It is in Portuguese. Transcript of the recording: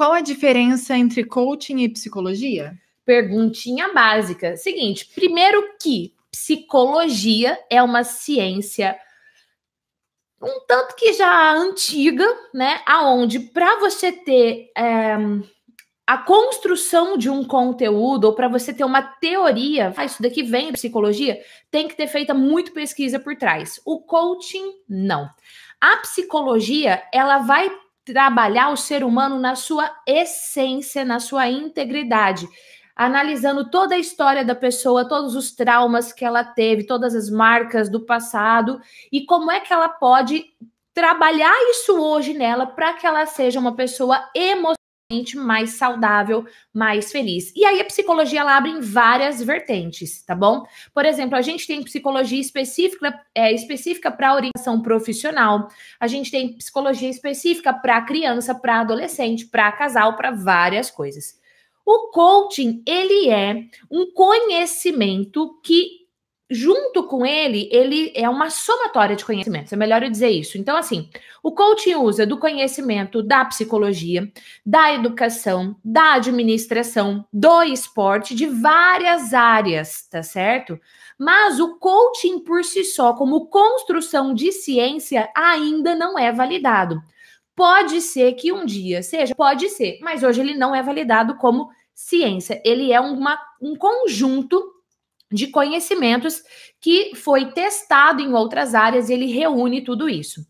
Qual a diferença entre coaching e psicologia? Perguntinha básica. Seguinte, primeiro que psicologia é uma ciência um tanto que já antiga, né? Aonde para você ter é, a construção de um conteúdo ou para você ter uma teoria, ah, isso daqui vem da psicologia, tem que ter feita muito pesquisa por trás. O coaching não. A psicologia ela vai trabalhar o ser humano na sua essência, na sua integridade, analisando toda a história da pessoa, todos os traumas que ela teve, todas as marcas do passado e como é que ela pode trabalhar isso hoje nela para que ela seja uma pessoa emocional mais saudável, mais feliz. E aí a psicologia ela abre em várias vertentes, tá bom? Por exemplo, a gente tem psicologia específica é, específica para orientação profissional, a gente tem psicologia específica para criança, para adolescente, para casal, para várias coisas. O coaching ele é um conhecimento que junto com ele, ele é uma somatória de conhecimentos, é melhor eu dizer isso. Então, assim, o coaching usa do conhecimento da psicologia, da educação, da administração, do esporte, de várias áreas, tá certo? Mas o coaching por si só, como construção de ciência, ainda não é validado. Pode ser que um dia seja, pode ser, mas hoje ele não é validado como ciência. Ele é uma, um conjunto de conhecimentos que foi testado em outras áreas, ele reúne tudo isso.